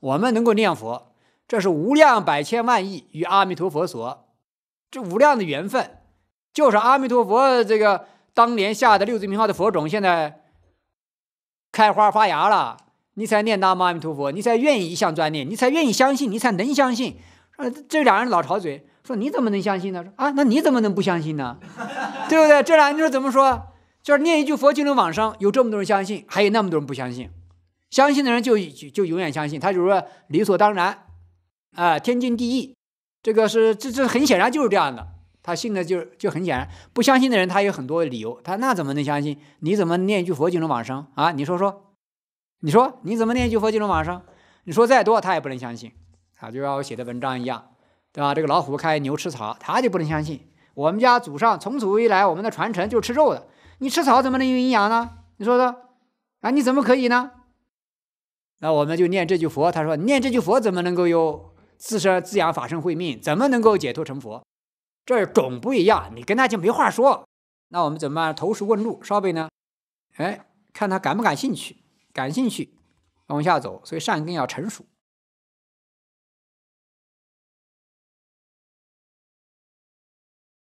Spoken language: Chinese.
我们能够念佛，这是无量百千万亿与阿弥陀佛所这无量的缘分，就是阿弥陀佛这个当年下的六字名号的佛种，现在开花发芽了，你才念到阿弥陀佛，你才愿意一向专念，你才愿意相信，你才能相信。呃，这两人老吵嘴，说你怎么能相信呢？说啊，那你怎么能不相信呢？对不对？这俩就是怎么说？就是念一句佛就能往生，有这么多人相信，还有那么多人不相信。相信的人就就就永远相信，他就说理所当然，啊，天经地义，这个是这这很显然就是这样的。他信的就就很显然，不相信的人，他有很多理由。他那怎么能相信？你怎么念一句佛就能往生啊？你说说，你说你怎么念一句佛就能往生？你说再多，他也不能相信。啊，就像我写的文章一样，对吧？这个老虎开牛吃草，他就不能相信。我们家祖上从祖以来，我们的传承就是吃肉的。你吃草怎么能有营养呢？你说说啊？你怎么可以呢？那我们就念这句佛，他说念这句佛怎么能够有自生自养法身慧命，怎么能够解脱成佛？这种不一样，你跟他就没话说。那我们怎么办？投石问路，烧杯呢？哎，看他感不感兴趣？感兴趣，往下走。所以善根要成熟。